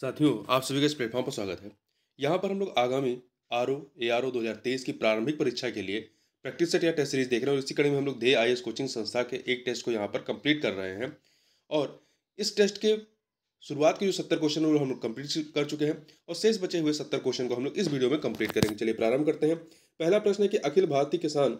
साथियों आप सभी का इस प्लेटफॉर्म पर स्वागत है यहाँ पर हम लोग आगामी R O A R O दो हज़ार तेईस की प्रारंभिक परीक्षा के लिए प्रैक्टिस सेट या टेस्ट सीरीज देख रहे हैं और इसी कड़ी में हम लोग दे आई एस कोचिंग संस्था के एक टेस्ट को यहाँ पर कंप्लीट कर रहे हैं और इस टेस्ट के शुरुआत के जो सत्तर क्वेश्चन है वो हम लोग कंप्लीट कर चुके हैं और शेष बचे हुए सत्तर क्वेश्चन को हम लोग इस वीडियो में कंप्लीट करेंगे चलिए प्रारंभ करते हैं पहला प्रश्न है कि अखिल भारतीय किसान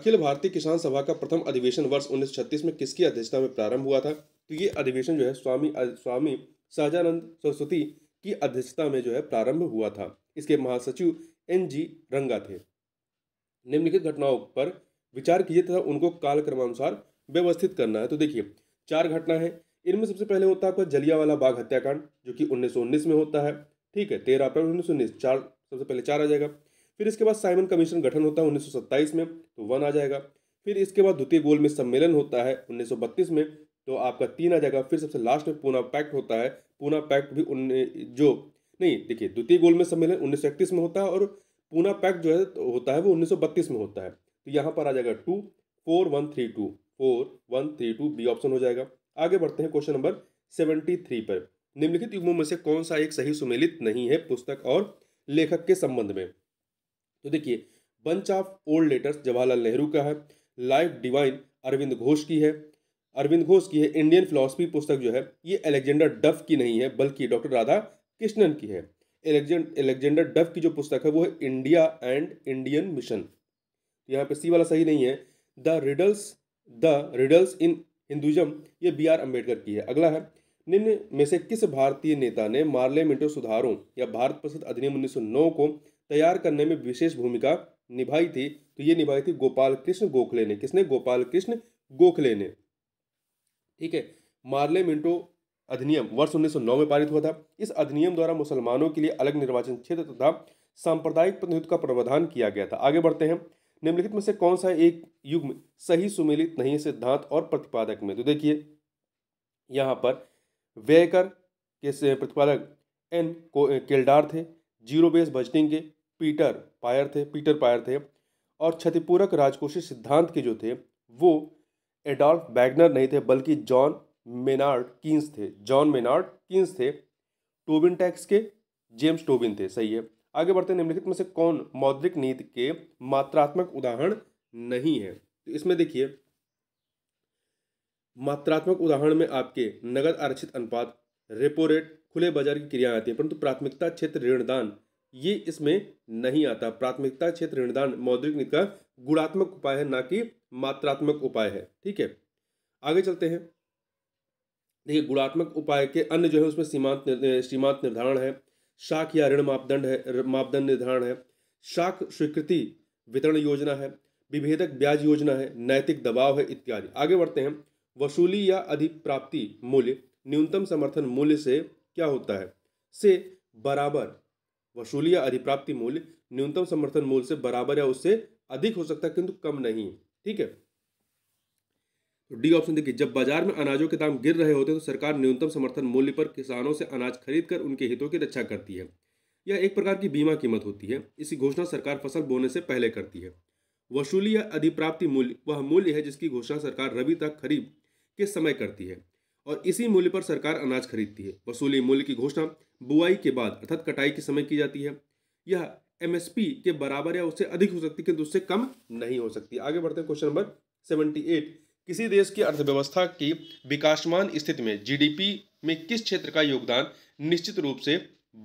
अखिल भारतीय किसान सभा का प्रथम अधिवेशन वर्ष छत्तीस में किसकी अध्यक्षता में प्रारंभ हुआ था तो ये अधिवेशन जो है स्वामी स्वामी सहजानंद सरस्वती की अध्यक्षता में जो है प्रारंभ हुआ था इसके महासचिव एन जी रंगा थे निम्नलिखित घटनाओं पर विचार कीजिए तथा उनको काल क्रमानुसार व्यवस्थित करना है तो देखिए चार घटना है इनमें सबसे पहले होता है आपका जलियावाला बाग हत्याकांड जो कि 1919 में होता है ठीक है तेरह अप्रैल उन्नीस चार सबसे पहले चार आ जाएगा फिर इसके बाद साइमन कमीशन गठन होता है 1927 में तो वन आ जाएगा फिर इसके बाद द्वितीय गोल में सम्मेलन होता है 1932 में तो आपका तीन आ जाएगा फिर सबसे लास्ट में पूना पैक्ट होता है पूना पैक्ट भी उन जो नहीं देखिए द्वितीय गोल में सम्मेलन उन्नीस में होता है और पूना पैक्ट जो है तो होता है वो बत्तीस में होता है तो यहाँ पर आ जाएगा two four one three two four one three two B option हो जाएगा आगे बढ़ते हैं क्वेश्चन नंबर सेवेंटी थ्री पर निम्नलिखित युग्मों में से कौन सा एक सही सुमेलित नहीं है पुस्तक और लेखक के संबंध में तो देखिए bunch of old letters Jawaharlal Nehru का है लाइफ डिवाइन अरविंद घोष की है अरविंद घोष की है इंडियन फिलोसफी पुस्तक जो है ये अलेक्जेंडर डफ की नहीं है बल्कि डॉक्टर राधा कृष्णन की है एलेक्जेंडर डफ की जो पुस्तक है वो है इंडिया एंड इंडियन मिशन यहाँ पे सी वाला सही नहीं है the riddles the riddles in Hinduism ये बी आर अम्बेडकर की है अगला है निम्न में से किस भारतीय नेता ने मार्लियामेंटो सुधारों या भारत प्रसिद्ध अधिनियम 1909 को तैयार करने में विशेष भूमिका निभाई थी तो ये निभाई थी गोपाल कृष्ण गोखले ने किसने गोपाल कृष्ण गोखले ने ठीक है मार्ले मिंटो अधिनियम वर्ष 1909 में पारित हुआ था इस अधिनियम द्वारा मुसलमानों के लिए अलग निर्वाचन क्षेत्र तथा सांप्रदायिक प्रतिनिधित्व का प्रावधान किया गया था आगे बढ़ते हैं निम्नलिखित में से कौन सा एक युग में सही सुमेलित नहीं है सिद्धांत और प्रतिपादक में तो देखिए यहाँ पर वेकर के प्रतिपादक एन को केल्डार थे जीरो बेस बजटिंग के पीटर पायर थे पीटर पायर थे और क्षतिपूरक राजकोषीय सिद्धांत के जो थे वो एडॉल्फ बैगनर नहीं थे बल्कि जॉन मेनार्ड किन्स थे जॉन मेनार्ड किन्स थे टोबिन टैक्स के जेम्स टोबिन थे सही है आगे बढ़ते निम्नलिखित में से कौन मौद्रिक नीति के मात्रात्मक उदाहरण नहीं है तो इसमें देखिए मात्रात्मक उदाहरण में आपके नगद आरक्षित अनुपात रेपो रेट खुले बाजार की क्रियाएं आती है परंतु प्राथमिकता क्षेत्र ऋणदान ये इसमें नहीं आता प्राथमिकता क्षेत्र ऋणदान मौद्रिक नीति का गुणात्मक उपाय है ना कि मात्रात्मक उपाय है ठीक है आगे चलते हैं देखिए गुणात्मक उपाय के अन्य जो है उसमें सीमांत सीमांत निर्धारण है शाख या ऋण मापदंड है मापदंड निर्धारण है शाख स्वीकृति वितरण योजना है विभेदक ब्याज योजना है नैतिक दबाव है इत्यादि आगे बढ़ते हैं वसूली या अधिप्राप्ति मूल्य न्यूनतम समर्थन मूल्य से क्या होता है से बराबर वसूली या अधिप्राप्ति मूल्य न्यूनतम समर्थन मूल्य से बराबर या उससे अधिक हो सकता है किंतु कम नहीं ठीक है तो डी ऑप्शन देखिए जब बाजार में अनाजों के दाम गिर रहे होते हैं तो सरकार न्यूनतम समर्थन मूल्य पर किसानों से अनाज खरीद कर उनके हितों की रक्षा करती है यह एक प्रकार की बीमा कीमत होती है इसी घोषणा सरकार फसल बोने से पहले करती है वसूली या अधिप्राप्ति मूल्य वह मूल्य है जिसकी घोषणा सरकार रबी तक खरीब के समय करती है और इसी मूल्य पर सरकार अनाज खरीदती है वसूली मूल्य की घोषणा बुआई के बाद अर्थात कटाई के समय की जाती है यह एमएसपी के बराबर या उससे अधिक हो सकती है किंतु उससे कम नहीं हो सकती आगे बढ़ते हैं क्वेश्चन नंबर सेवेंटी एट किसी देश की अर्थव्यवस्था की विकासमान स्थिति में जीडीपी में किस क्षेत्र का योगदान निश्चित रूप से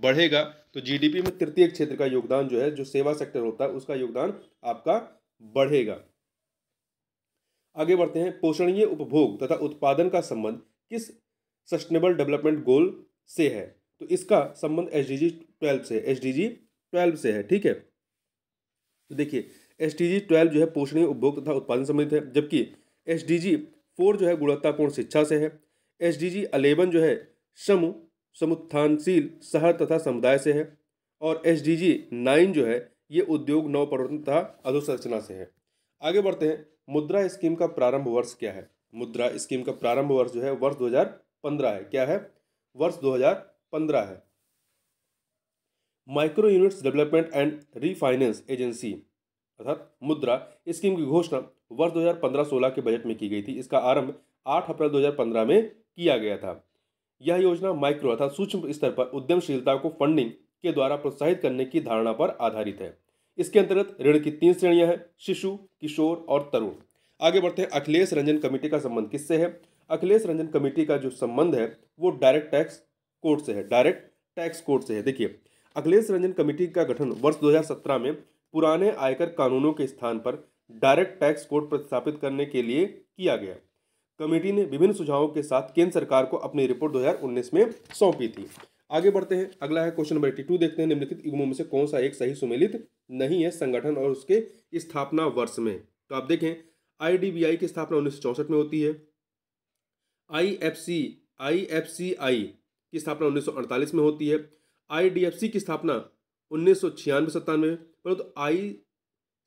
बढ़ेगा तो जीडीपी में तृतीय क्षेत्र का योगदान जो है जो सेवा सेक्टर होता है उसका योगदान आपका बढ़ेगा आगे बढ़ते हैं पोषणीय उपभोग तथा उत्पादन का संबंध किस सस्टेनेबल डेवलपमेंट गोल से है तो इसका संबंध एस डी जी ट्वेल्व से एस डी जी ट्वेल्व से है ठीक है तो देखिए एस डी जी ट्वेल्व जो है पोषणीय उपभोग तथा उत्पादन संबंधित है जबकि एस डी जी फोर जो है गुणवत्तापूर्ण शिक्षा से है एस डी जी अलेवन जो है समूह समुत्थानशील शहर तथा समुदाय से है और एस डी जी नाइन जो है ये उद्योग नवप्रवर्तन तथा अधोसंरचना से है आगे बढ़ते हैं मुद्रा स्कीम का प्रारंभ वर्ष क्या है मुद्रा स्कीम का प्रारंभ वर्ष जो है वर्ष पंद्रह है क्या है वर्ष पंद्रह है micro units development and refinance agency अर्थात मुद्रा स्कीम की घोषणा वर्ष 2015-16 के बजट में की गई थी इसका आरंभ 8 अप्रैल 2015 में किया गया था यह योजना माइक्रो अर्थात सूक्ष्म स्तर पर उद्यमशीलता को फंडिंग के द्वारा प्रोत्साहित करने की धारणा पर आधारित है इसके अंतर्गत ऋण की तीन श्रेणियां हैं शिशु किशोर और तरुण आगे बढ़ते हैं अखिलेश रंजन कमेटी का संबंध किससे है अखिलेश रंजन कमेटी का जो संबंध है वो डायरेक्ट टैक्स कोर्ट से है डायरेक्ट टैक्स कोर्ट से है देखिए अखिलेश रंजन कमेटी का गठन वर्ष 2017 में पुराने आयकर कानूनों के स्थान पर डायरेक्ट टैक्स कोड प्रतिस्थापित करने के लिए किया गया कमेटी ने विभिन्न सुझावों के साथ केंद्र सरकार को अपनी रिपोर्ट 2019 में सौंपी थी आगे बढ़ते हैं अगला है क्वेश्चन नंबर एट्टी टू देखते हैं निम्नलिखित युग्मों में से कौन सा एक सही सुमेलित नहीं है संगठन और उसके स्थापना वर्ष में तो आप देखें आई की स्थापना उन्नीस में होती है I F C I F C आई की स्थापना उन्नीस में होती है आईडीएफसी की स्थापना उन्नीस सौ छियानवे सत्तानवे परंतु आई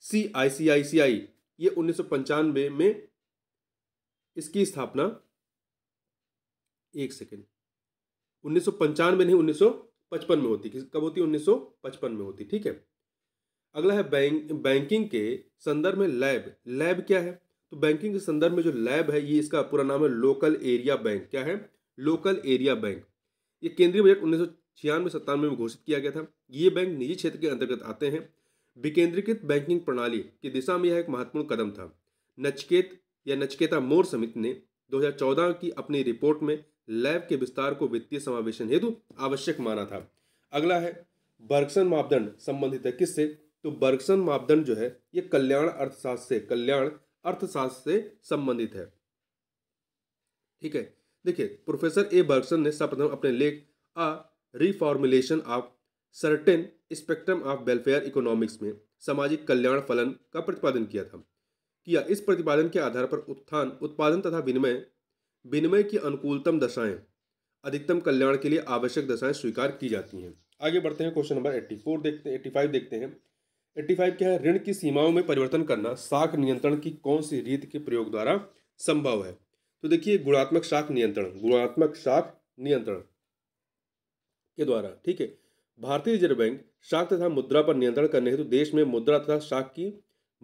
सी आई सी आई सी आई ये उन्नीस सौ पंचानवे में इसकी स्थापना एक सेकेंड उन्नीस सौ पंचानवे नहीं उन्नीस सौ पचपन में होती कब होती उन्नीस सौ पचपन में होती ठीक है अगला है बैंक बैंकिंग के संदर्भ में लैब लैब क्या है तो बैंकिंग के संदर्भ में जो लैब है ये इसका पूरा नाम है लोकल एरिया बैंक क्या है लोकल एरिया बैंक ये केंद्रीय बजट उन्नीस सौ छियानवे सत्तानवे में घोषित किया गया था ये बैंक निजी क्षेत्र के अंतर्गत आते हैं विकेंद्रीकृत बैंकिंग प्रणाली की दिशा में यह एक महत्वपूर्ण कदम था नचकेत या नचकेता मोर समिति ने 2014 की अपनी रिपोर्ट में लैब के विस्तार को वित्तीय समावेशन हेतु आवश्यक माना था अगला है बर्गसन मापदंड संबंधित है किससे तो बर्गसन मापदंड जो है ये कल्याण अर्थशास्त्र से कल्याण अर्थशास्त्र से संबंधित है ठीक है देखिए प्रोफेसर ए बर्गसन ने सर्वप्रथम अपने लेख a reformulation of certain spectrum of welfare economics में सामाजिक कल्याण फलन का प्रतिपादन किया था किया इस प्रतिपादन के आधार पर उत्थान उत्पादन तथा विनिमय विनिमय की अनुकूलतम दशाएं अधिकतम कल्याण के लिए आवश्यक दशाएं स्वीकार की जाती हैं आगे बढ़ते हैं क्वेश्चन नंबर एट्टी फोर देखते हैं एट्टी फाइव देखते हैं एट्टी फाइव क्या है ऋण की सीमाओं में परिवर्तन करना शाख नियंत्रण की कौन सी रीत के प्रयोग द्वारा संभव है तो देखिए गुणात्मक शाख नियंत्रण गुणात्मक शाख नियंत्रण के द्वारा ठीक है भारतीय रिजर्व बैंक शाख तथा मुद्रा पर नियंत्रण करने हेतु देश में मुद्रा तथा शाख की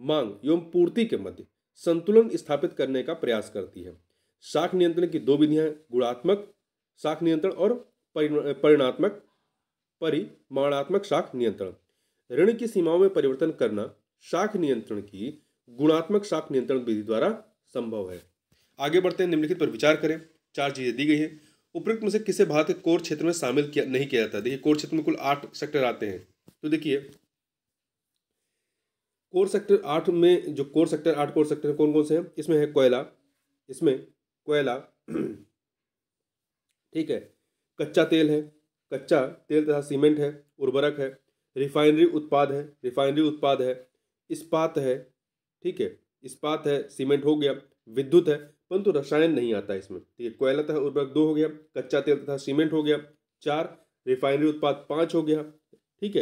मांग एवं पूर्ति के मध्य संतुलन स्थापित करने का प्रयास करती है शाख नियंत्रण की दो विधियां गुणात्मक शाख नियंत्रण और परिणात्मक परिमाणात्मक शाख नियंत्रण ऋण की सीमाओं में परिवर्तन करना शाख नियंत्रण की गुणात्मक शाख नियंत्रण विधि द्वारा संभव है आगे बढ़ते हैं निम्नलिखित पर विचार करें चार चीजें दी गई हैं उपरोक्त में से किसे भारत के कोर क्षेत्र में शामिल किया नहीं किया जाता देखिए कोर क्षेत्र में कुल आठ सेक्टर आते हैं तो देखिए कोर सेक्टर आठ में जो कोर सेक्टर आठ कोर सेक्टर कौन कौन से हैं इसमें है कोयला इसमें कोयला ठीक है कच्चा तेल है कच्चा तेल तथा सीमेंट है उर्वरक है रिफाइनरी उत्पाद है रिफाइनरी उत्पाद है इस्पात है ठीक है इस्पात है सीमेंट हो गया विद्युत है परंतु रसायन नहीं आता इसमें ठीक है कोयला तथा उर्वरक दो हो गया कच्चा तेल तथा सीमेंट हो गया चार रिफाइनरी उत्पाद पाँच हो गया ठीक है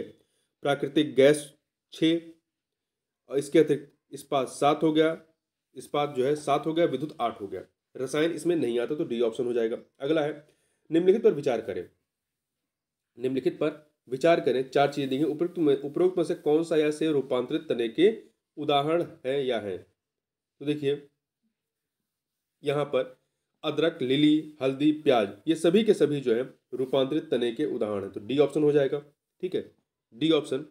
प्राकृतिक गैस छः और इसके अतिरिक्त इस्पात सात हो गया इस्पात जो है सात हो गया विद्युत आठ हो गया रसायन इसमें नहीं आता तो डी ऑप्शन हो जाएगा अगला है निम्नलिखित पर विचार करें निम्नलिखित पर विचार करें चार चीजें देखें उपरोक्त में उपरोक्त में से कौन सा या से रूपांतरित तने के उदाहरण है या है तो देखिए यहाँ पर अदरक लिली हल्दी प्याज ये सभी के सभी जो है रूपांतरित तने के उदाहरण है तो डी ऑप्शन हो जाएगा ठीक है डी ऑप्शन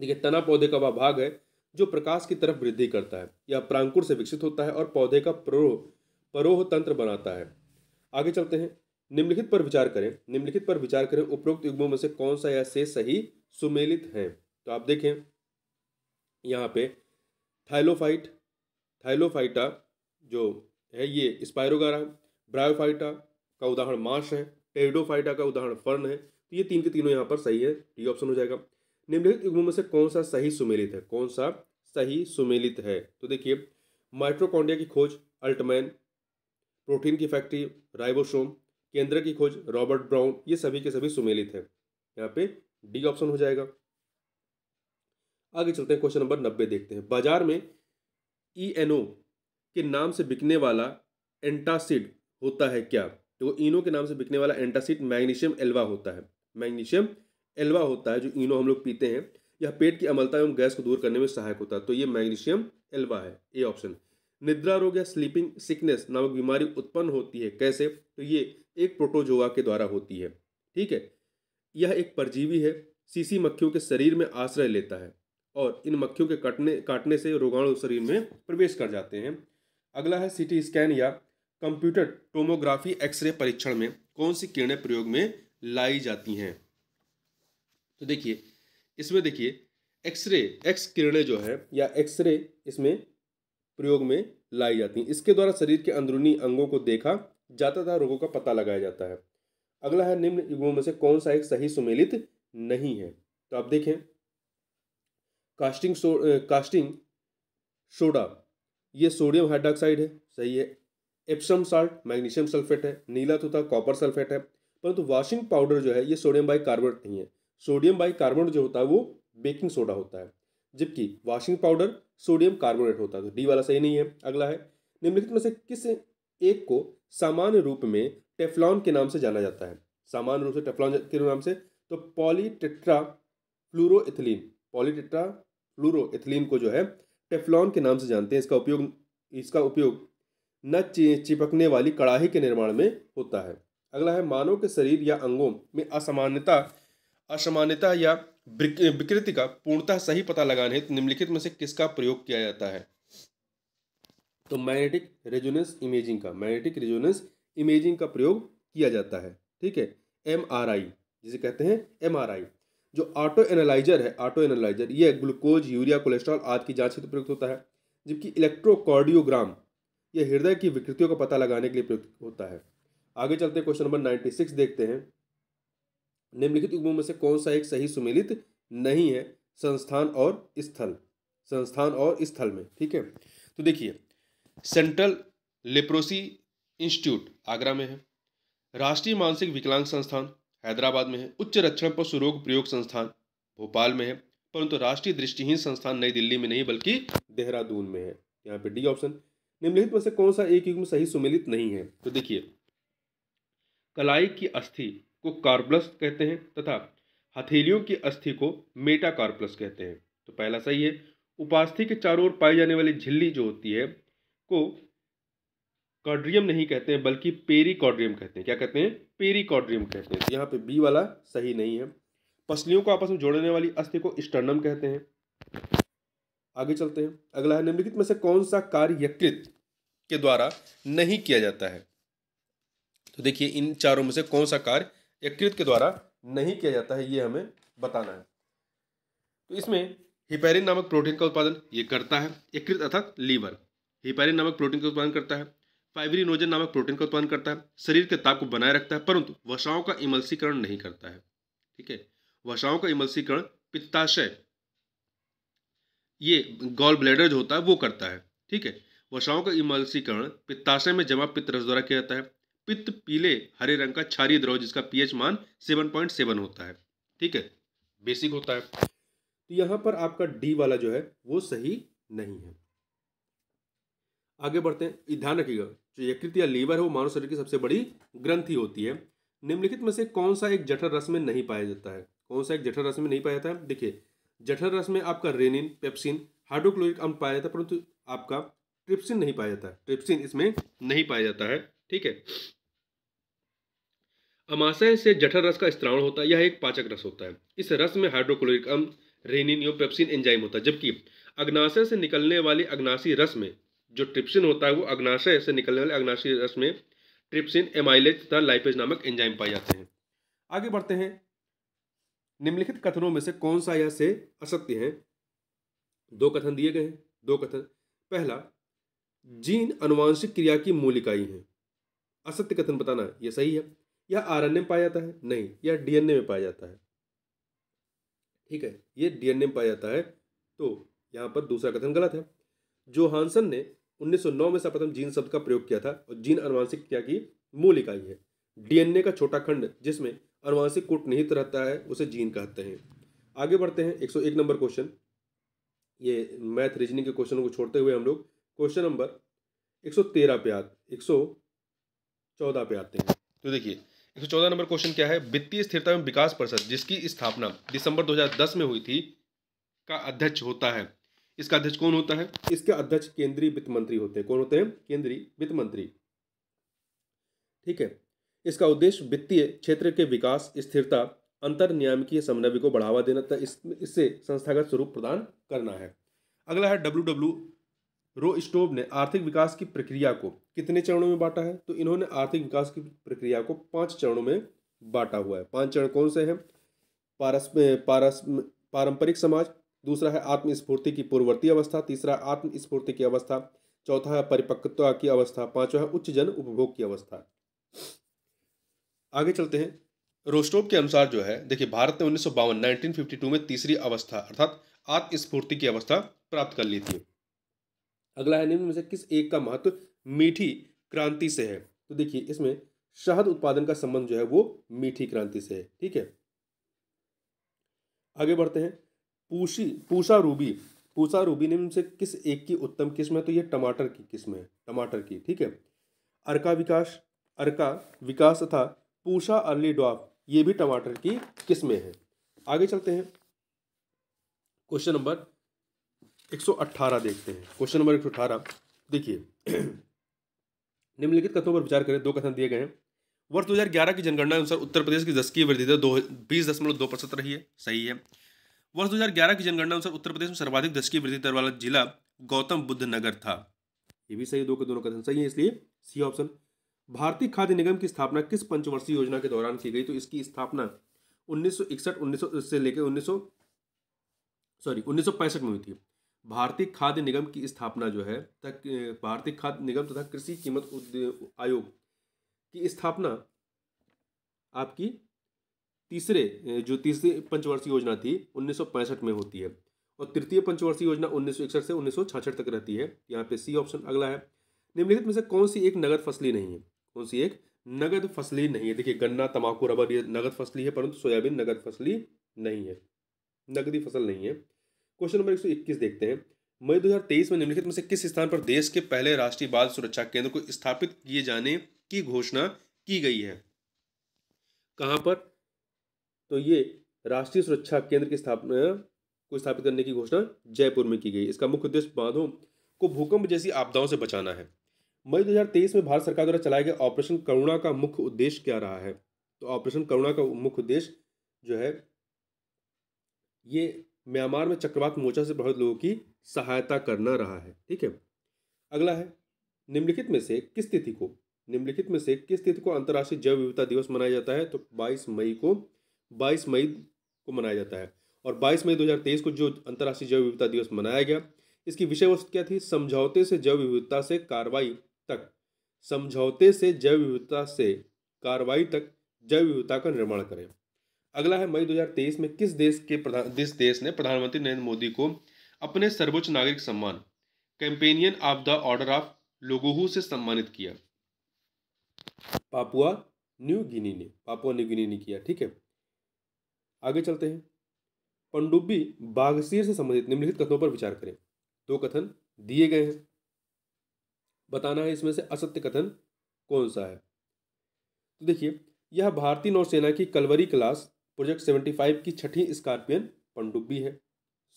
देखिए तना पौधे का वह भाग है जो प्रकाश की तरफ वृद्धि करता है यह प्रांकुर से विकसित होता है और पौधे का प्ररोह परोह तंत्र बनाता है आगे चलते हैं निम्नलिखित पर विचार करें निम्नलिखित पर विचार करें उपरोक्त युग्मों में से कौन सा या से सही सुमेलित हैं तो आप देखें यहाँ पे थाइलोफाइट थाइलोफाइटा जो है ये स्पायरोगारा ब्रायोफाइटा का उदाहरण माश है टेरिडोफाइटा का उदाहरण फर्न है तो ये तीन के तीनों यहाँ पर सही है डी ऑप्शन हो जाएगा निम्नलिखित युग्मों में से कौन सा सही सुमेलित है कौन सा सही सुमेलित है तो देखिए माइट्रोकॉन्डिया की खोज अल्टमैन प्रोटीन की फैक्ट्री राइबोसोम केंद्र की खोज रॉबर्ट ब्राउन ये सभी के सभी सुमेलित है यहाँ पे डी ऑप्शन हो जाएगा आगे चलते हैं क्वेश्चन नंबर नब्बे देखते हैं बाजार में ई e के नाम से बिकने वाला एंटासिड होता है क्या तो इनो के नाम से बिकने वाला एंटासिड मैग्नीशियम एल्वा होता है मैग्नीशियम एल्वा होता है जो इनो हम लोग पीते हैं यह पेट की अमलता एवं गैस को दूर करने में सहायक होता है तो ये मैग्नीशियम एल्वा है ए ऑप्शन निद्रा रोग या स्लीपिंग सिकनेस नामक बीमारी उत्पन्न होती है कैसे तो ये एक प्रोटोजोआ के द्वारा होती है ठीक है यह एक परजीवी है सीसी मक्खियों के शरीर में आश्रय लेता है और इन मक्खियों के कटने काटने से रोगाणु शरीर में प्रवेश कर जाते हैं अगला है सिटी स्कैन या कंप्यूटर टोमोग्राफी एक्सरे परीक्षण में कौन सी किरणें प्रयोग में लाई जाती हैं तो देखिए इसमें देखिए एक्सरे एक्स किरणें जो है या एक्सरे इसमें प्रयोग में लाई जाती हैं इसके द्वारा शरीर के अंदरूनी अंगों को देखा जाता था रोगों का पता लगाया जाता है अगला है निम्न युगों में से कौन सा एक सही सुमेलित नहीं है तो आप देखें कास्टिंग सो कास्टिंग सोडा ये सोडियम हाइड्रोक्साइड है सही है एप्सम साल्ट मैग्नीशियम सल्फेट है नीला तोता कॉपर सल्फेट है परंतु तो पाउडर जो है ये सोडियम बाई कार्बोनेट नहीं है सोडियम बाई कार्बोनेट जो होता है वो बेकिंग सोडा होता है जबकि वाशिंग पाउडर सोडियम कार्बोनेट होता है तो डी वाला सही नहीं है अगला है निम्नलिखित में से किस एक को सामान्य रूप में टेफलॉन के नाम से जाना जाता है सामान्य रूप से टेफलॉन के नाम से तो पॉलीटेट्रा फ्लूरोथिलीन पॉलीटेट्रा फ्लूरोथिलीन को जो है टेफ्लॉन के नाम से जानते हैं इसका उपयोग इसका उपयोग न चिपकने वाली कड़ाही के निर्माण में होता है अगला है मानव के शरीर या अंगों में असामान्यता असमान्यता या विकृति का पूर्णतः सही पता लगाने हेतु निम्नलिखित में से किसका प्रयोग किया जाता है तो मैग्नेटिक रेजोनेंस इमेजिंग का मैग्नेटिक रेजोनेंस इमेजिंग का प्रयोग किया जाता है ठीक है एम जिसे कहते हैं एम जो ऑटो एनालाइजर है ऑटो एनालाइजर यह ग्लूकोज यूरिया कोलेस्ट्रॉल आदि की जांच हेतु तो प्रयुक्त होता है जबकि इलेक्ट्रोकॉर्डियोग्राम यह हृदय की विकृतियों का पता लगाने के लिए प्रयुक्त होता है आगे चलते क्वेश्चन नंबर नाइन्टी सिक्स देखते हैं निम्नलिखित युग्मों में से कौन सा एक सही सुमेलित नहीं है संस्थान और स्थल संस्थान और स्थल में ठीक है तो देखिए सेंट्रल लेप्रोसी इंस्टीट्यूट आगरा में है राष्ट्रीय मानसिक विकलांग संस्थान हैदराबाद में है उच्च रक्षण पशु रोग प्रयोग संस्थान भोपाल में है परंतु राष्ट्रीय दृष्टिहीन संस्थान नई दिल्ली में नहीं बल्कि देहरादून में है यहाँ पे डी ऑप्शन निम्नलिखित में से कौन सा एक युग में सही सुमिलित नहीं है तो देखिए कलाई की अस्थि को कार्पलस कहते हैं तथा हथेलियों की अस्थि को मेटा कार्पलस कहते हैं तो पहला सही है उपास्थि के चारों ओर पाई जाने वाली झिल्ली जो होती है को कॉड्रियम नहीं कहते हैं बल्कि कॉड्रियम कहते हैं क्या कहते हैं कॉड्रियम कहते हैं तो यहाँ पे बी वाला सही नहीं है पसलियों को आपस में जोड़ने वाली अस्थि को स्टर्नम कहते हैं आगे चलते हैं अगला है निम्नलिखित में से कौन सा कार्य यकृत के द्वारा नहीं किया जाता है तो देखिए इन चारों में से कौन सा कार्य यकृत के द्वारा नहीं किया जाता है ये हमें बताना है तो इसमें हिपेरिन नामक प्रोटीन का उत्पादन ये करता है यकृत अर्थात लीवर हिपेरिन नामक प्रोटीन का उत्पादन करता है फाइब्रीनोजन नामक प्रोटीन का उत्पादन करता है शरीर के ताप को बनाए रखता है परंतु वसाओं का इमलसीकरण नहीं करता है ठीक है वसाओं का इमलसीकरण पित्ताशय ये गॉल ब्लेडर जो होता है वो करता है ठीक है वसाओं का इमलसीकरण पित्ताशय में जमा पित्त रस द्वारा किया जाता है पित्त पीले हरे रंग का क्षारीय द्रव जिसका पीएच मान सेवन पॉइंट सेवन होता है ठीक है बेसिक होता है तो यहाँ पर आपका डी वाला जो है वो सही नहीं है आगे बढ़ते हैं ध्यान रखिएगा जो यकृत या लीवर है वो मानव शरीर की सबसे बड़ी ग्रंथि होती है निम्नलिखित में से कौन सा एक जठर रस में नहीं पाया जाता है कौन सा एक जठर रस में नहीं पाया जाता है देखिए जठर रस में आपका रेनिन पेप्सिन हाइड्रोक्लोरिक अम्ल पाया जाता है परंतु आपका ट्रिप्सिन नहीं पाया जाता है ट्रिप्सिन इसमें नहीं पाया जाता है ठीक है अमाशय से जठर रस का स्त्रावण होता है यह एक पाचक रस होता है इस रस में हाइड्रोक्लोरिक अम्ल रेनिन पेप्सिन एंजाइम होता है जबकि अग्नाशय से निकलने वाली अग्नाशी रस में जो ट्रिप्सिन होता है वो अग्नाशय से निकलने वाले अग्नाशय रस में ट्रिप्सिन एमाइलेज तथा लाइपेज नामक एंजाइम पाए जाते हैं आगे बढ़ते हैं निम्नलिखित कथनों में से कौन सा यह से असत्य है दो कथन दिए गए हैं दो कथन पहला जीन अनुवांशिक क्रिया की मूल इकाई है असत्य कथन बताना यह सही है यह आर में पाया जाता है नहीं यह डीएनए में पाया जाता है ठीक है यह डीएनए में पाया जाता है तो यहां पर दूसरा कथन गलत है जोहानसन ने 1909 में सर्वप्रथम जीन शब्द का प्रयोग किया था और जीन अनुवांशिक क्या की मूल इकाई है डीएनए का छोटा खंड जिसमें अनुवांशिक कूट निहित रहता है उसे जीन कहते हैं आगे बढ़ते हैं 101 नंबर क्वेश्चन ये मैथ रीजनिंग के क्वेश्चनों को छोड़ते हुए हम लोग क्वेश्चन नंबर 113 पे आते चौदह पे आते हैं तो देखिए चौदह नंबर क्वेश्चन क्या है वित्तीय स्थिरता एवं विकास परिषद जिसकी स्थापना दिसंबर दस में हुई थी का अध्यक्ष होता है इसका अध्यक्ष कौन होता है इसके अध्यक्ष केंद्रीय वित्त मंत्री होते हैं कौन होते हैं केंद्रीय वित्त मंत्री ठीक है इसका उद्देश्य वित्तीय क्षेत्र के विकास स्थिरता अंतर नियामकीय समन्वय को बढ़ावा देना तथा इस, इससे संस्थागत स्वरूप प्रदान करना है अगला है डब्ल्यू डब्ल्यू रो स्टोव ने आर्थिक विकास की प्रक्रिया को कितने चरणों में बांटा है तो इन्होंने आर्थिक विकास की प्रक्रिया को पांच चरणों में बांटा हुआ है पांच चरण कौन से हैं पारस पारस पारंपरिक समाज दूसरा है आत्मस्फूर्ति की पूर्ववर्ती अवस्था तीसरा है आत्मस्फूर्ति की अवस्था चौथा है परिपक्वता की अवस्था पांचवा है उच्च जन उपभोग की अवस्था आगे चलते हैं रोस्टोप के अनुसार जो है देखिए भारत ने उन्नीस सौ में तीसरी अवस्था अर्थात आत्मस्फूर्ति की अवस्था प्राप्त कर ली थी अगला है निम्न में से किस एक का महत्व मीठी क्रांति से है तो देखिए इसमें शहद उत्पादन का संबंध जो है वो मीठी क्रांति से है ठीक है आगे बढ़ते हैं पूशी पूषा रूबी पूषा रूबी निम्न से किस एक की उत्तम किस्म है तो ये टमाटर की किस्म है टमाटर की ठीक है अर्का विकास अर्का विकास तथा पूषा अर्ली डॉफ ये भी टमाटर की किस्में हैं आगे चलते हैं क्वेश्चन नंबर 118 देखते हैं क्वेश्चन नंबर 118 देखिए निम्नलिखित कथनों पर विचार करें दो कथन दिए गए हैं वर्ष 2011 की जनगणना अनुसार उत्तर प्रदेश की दस की वृद्धि दर दो बीस दशमलव दो प्रतिशत रही है सही है वर्ष 2011 की जनगणना अनुसार उत्तर प्रदेश में सर्वाधिक दस की वृद्धि दर वाला जिला गौतम बुद्ध नगर था ये भी सही दो के दोनों कथन सही है इसलिए सी ऑप्शन भारतीय खाद्य निगम की स्थापना किस पंचवर्षीय योजना के दौरान की गई तो इसकी स्थापना उन्नीस सौ से लेकर उन्नीस सॉरी उन्नीस में हुई थी भारतीय खाद्य निगम की स्थापना जो है तक भारतीय खाद्य निगम तथा कृषि कीमत आयोग की स्थापना आपकी तीसरे जो तीसरी पंचवर्षीय योजना थी उन्नीस में होती है और तृतीय पंचवर्षीय योजना उन्नीस से उन्नीस तक रहती है यहाँ पे सी ऑप्शन अगला है निम्नलिखित में से कौन सी एक नगद फसली नहीं है कौन सी एक नगद फसली नहीं है देखिए गन्ना तंबाकू रबर ये नगद फसली है परंतु सोयाबीन नगद फसली नहीं है नगदी फसल नहीं है क्वेश्चन नंबर एक देखते हैं मई दो में निम्नलिखित में से किस स्थान पर देश के पहले राष्ट्रीय बाल सुरक्षा केंद्र को स्थापित किए जाने की घोषणा की गई है कहाँ पर तो ये राष्ट्रीय सुरक्षा केंद्र की स्थापना को स्थापित करने की घोषणा जयपुर में की गई इसका मुख्य उद्देश्य बांधों को भूकंप जैसी आपदाओं से बचाना है मई 2023 में भारत सरकार द्वारा चलाए गए ऑपरेशन करुणा का मुख्य उद्देश्य क्या रहा है तो ऑपरेशन करुणा का मुख्य उद्देश्य जो है ये म्यांमार में चक्रवात मोर्चा से प्रभावित लोगों की सहायता करना रहा है ठीक है अगला है निम्नलिखित में से किस तिथि को निम्नलिखित में से किस तिथि को अंतर्राष्ट्रीय जैव विविधता दिवस मनाया जाता है तो 22 मई को बाईस मई को मनाया जाता है और 22 मई 2023 को जो अंतर्राष्ट्रीय जैव विविधता दिवस मनाया गया इसकी विषय वस्तु क्या थी समझौते से जैव विविधता से कार्रवाई तक समझौते से जैव विविधता से कार्रवाई तक जैव विविधता का निर्माण करें अगला है मई 2023 में किस देश के प्रधान जिस देश ने प्रधानमंत्री नरेंद्र मोदी को अपने सर्वोच्च नागरिक सम्मान companion of the order of Logohu से सम्मानित किया पापुआ न्यू गिनी ने पापुआ न्यू गिनी ने किया ठीक है आगे चलते हैं पंडुब्बी बाघसीर से संबंधित निम्नलिखित कथनों पर विचार करें दो कथन दिए गए हैं बताना है इसमें से असत्य कथन कौन सा है तो देखिए यह भारतीय नौसेना की Kalvari class project seventy five की छठी स्कॉर्पियन पंडुब्बी है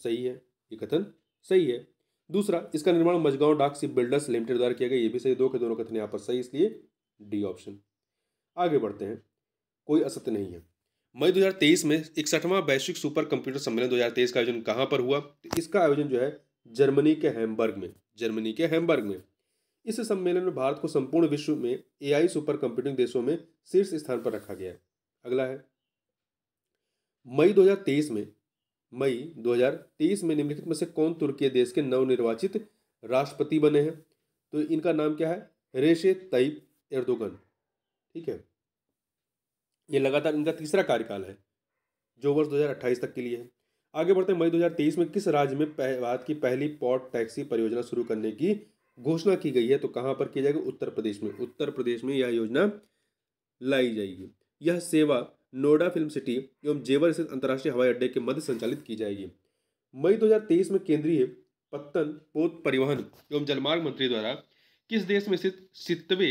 सही है ये कथन सही है दूसरा इसका निर्माण मजगांव डाक सिप बिल्डर्स लिमिटेड द्वारा किया गया ये भी सही दो के दोनों कथन यहाँ पर सही इसलिए डी ऑप्शन आगे बढ़ते हैं कोई असत्य नहीं है मई 2023 में इकसठवां वैश्विक सुपर कंप्यूटर सम्मेलन 2023 का आयोजन कहाँ पर हुआ इसका आयोजन जो है जर्मनी के हैम्बर्ग में जर्मनी के हैम्बर्ग में इस सम्मेलन में भारत को संपूर्ण विश्व में आई सुपर कंप्यूटिंग देशों में शीर्ष स्थान पर रखा गया अगला है मई 2023 में मई 2023 में निम्नलिखित में से कौन तुर्की देश के नवनिर्वाचित राष्ट्रपति बने हैं तो इनका नाम क्या है रेशे तईब एर्दोगन ठीक है ये लगातार इनका तीसरा कार्यकाल है जो वर्ष 2028 तक के लिए है आगे बढ़ते मई 2023 में किस राज्य में भारत की पहली पॉट टैक्सी परियोजना शुरू करने की घोषणा की गई है तो कहाँ पर की जाएगी उत्तर प्रदेश में उत्तर प्रदेश में यह योजना लाई जाएगी यह सेवा नोएडा फिल्म सिटी एवं जेवर स्थित अंतर्राष्ट्रीय हवाई अड्डे के मध्य संचालित की जाएगी मई 2023 में केंद्रीय पत्तन पोत परिवहन एवं जलमार्ग मंत्री द्वारा किस देश में स्थित सितवे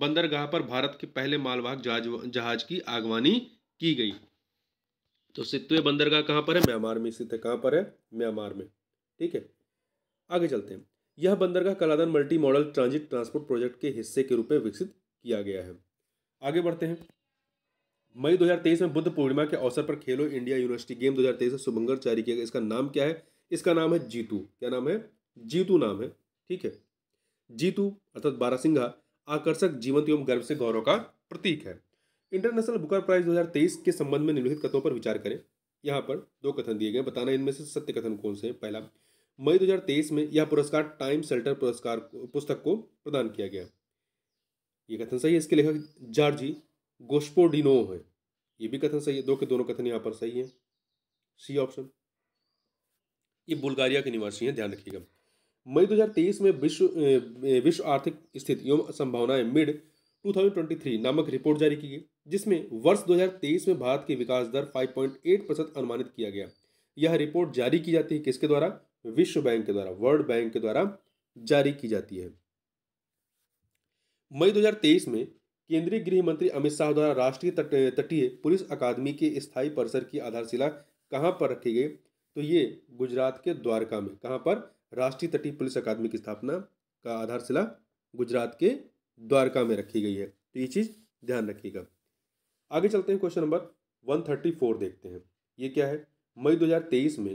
बंदरगाह पर भारत के पहले मालवाहक जहाज जहाज की आगवानी की गई तो सितवे बंदरगाह कहाँ पर है म्यांमार में स्थित है कहाँ पर है म्यांमार में ठीक है आगे चलते हैं यह बंदरगाह Kaladan multi modal transit transport project के हिस्से के रूप में विकसित किया गया है आगे बढ़ते हैं मई 2023 में बुद्ध पूर्णिमा के अवसर पर खेलो इंडिया यूनिवर्सिटी गेम 2023 में सुमंगर जारी किया गया इसका नाम क्या है इसका नाम है जीतू क्या नाम है जीतू नाम है ठीक है जीतू अर्थात बारासिंघा आकर्षक जीवंत एवं गर्व से गौरव का प्रतीक है इंटरनेशनल बुकर प्राइज 2023 के संबंध में निम्नलिखित कथनों पर विचार करें यहाँ पर दो कथन दिए गए बताना इनमें से सत्य कथन कौन से है पहला मई 2023 में यह पुरस्कार टाइम सेल्टर पुरस्कार पुस्तक को प्रदान किया गया ये कथन सही है इसके लेखक जार्जी गोस्पोडिनो है ये भी कथन सही है दो के दोनों कथन यहाँ पर सही है सी ऑप्शन ये बुल्गारिया के निवासी हैं ध्यान रखिएगा मई 2023 में विश्व विश्व आर्थिक स्थिति एवं संभावनाएं मिड 2023 नामक रिपोर्ट जारी की गई जिसमें वर्ष 2023 में भारत की विकास दर 5.8 प्रतिशत अनुमानित किया गया यह रिपोर्ट जारी की जाती है किसके द्वारा विश्व बैंक के द्वारा वर्ल्ड बैंक के द्वारा जारी की जाती है मई 2023 में केंद्रीय गृह मंत्री अमित शाह द्वारा राष्ट्रीय तटीय पुलिस अकादमी के स्थायी परिसर की आधारशिला कहाँ पर रखी गई तो ये गुजरात के द्वारका में कहाँ पर राष्ट्रीय तटीय पुलिस अकादमी की स्थापना का आधारशिला गुजरात के द्वारका में रखी गई है तो ये चीज़ ध्यान रखिएगा आगे चलते हैं question number one thirty four देखते हैं ये क्या है मई दो हजार तेईस में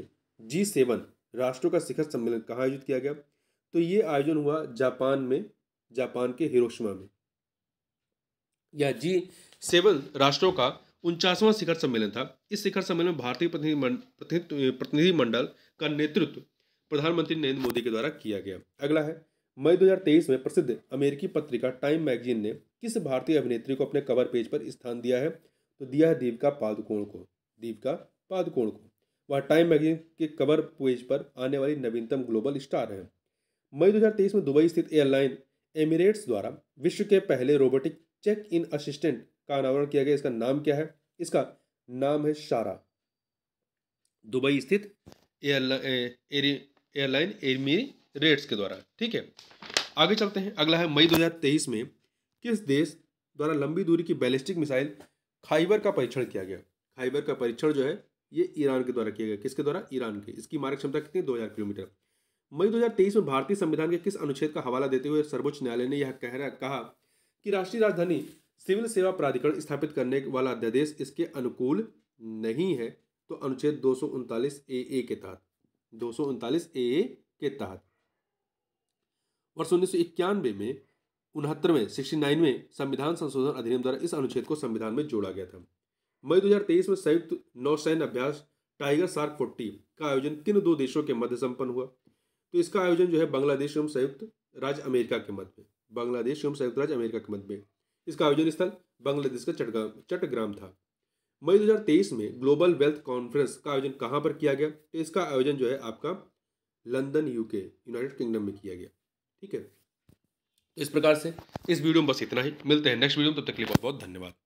जी सेवन राष्ट्रों का शिखर सम्मेलन कहाँ आयोजित किया गया तो ये आयोजन हुआ जापान में जापान के हिरोशिमा में यह जी सेवन राष्ट्रों का उनचासवां शिखर सम्मेलन था इस शिखर सम्मेलन में भारतीय प्रतिनिधिमंडल का नेतृत्व प्रधानमंत्री नरेंद्र मोदी के द्वारा किया गया अगला है मई 2023 में प्रसिद्ध अमेरिकी पत्रिका टाइम मैगजीन ने किस भारतीय अभिनेत्री को अपने कवर पेज पर स्थान दिया है तो दिया है दीपिका पादुकोण को दीपिका पादुकोण को वह टाइम मैगजीन के कवर पेज पर आने वाली नवीनतम ग्लोबल स्टार हैं मई 2023 में दुबई स्थित एयरलाइन एमिरेट्स द्वारा विश्व के पहले रोबोटिक चेक इन असिस्टेंट का अनावरण किया गया इसका नाम क्या है इसका नाम है शारा दुबई स्थित एयरलाइन एयरलाइन एमिरेट्स के द्वारा ठीक है आगे चलते हैं अगला है मई 2023 में किस देश द्वारा लंबी दूरी की बैलिस्टिक मिसाइल खाइबर का परीक्षण किया गया खाइबर का परीक्षण जो है ये ईरान के द्वारा किया गया किसके द्वारा ईरान के इसकी मारक क्षमता कितनी दो हज़ार किलोमीटर मई 2023 में भारतीय संविधान के किस अनुच्छेद का हवाला देते हुए सर्वोच्च न्यायालय ने यह कह रहा कहा कि राष्ट्रीय राजधानी सिविल सेवा प्राधिकरण स्थापित करने वाला अध्यादेश इसके अनुकूल नहीं है तो अनुच्छेद दो ए ए के तहत दो ए के तहत वर्ष उन्नीस सौ इक्यानवे में उनहत्तरवें सिक्सटी नाइनवें संविधान संशोधन अधिनियम द्वारा इस अनुच्छेद को संविधान में जोड़ा गया था मई 2023 में संयुक्त नौसैन अभ्यास टाइगर सार्क फोर्टी का आयोजन किन दो देशों के मध्य संपन्न हुआ तो इसका आयोजन जो है बांग्लादेश एवं संयुक्त राज्य अमेरिका के मध्य बांग्लादेश एवं संयुक्त राज्य अमेरिका के मध्य इसका आयोजन स्थल बांग्लादेश का चटग्राम चटग्राम था मई 2023 में ग्लोबल वेल्थ कॉन्फ्रेंस का आयोजन कहाँ पर किया गया तो इसका आयोजन जो है आपका लंदन यूके यूनाइटेड किंगडम में किया गया ठीक है तो इस प्रकार से इस वीडियो में बस इतना ही मिलते हैं नेक्स्ट वीडियो में तब तक के लिए बहुत बहुत धन्यवाद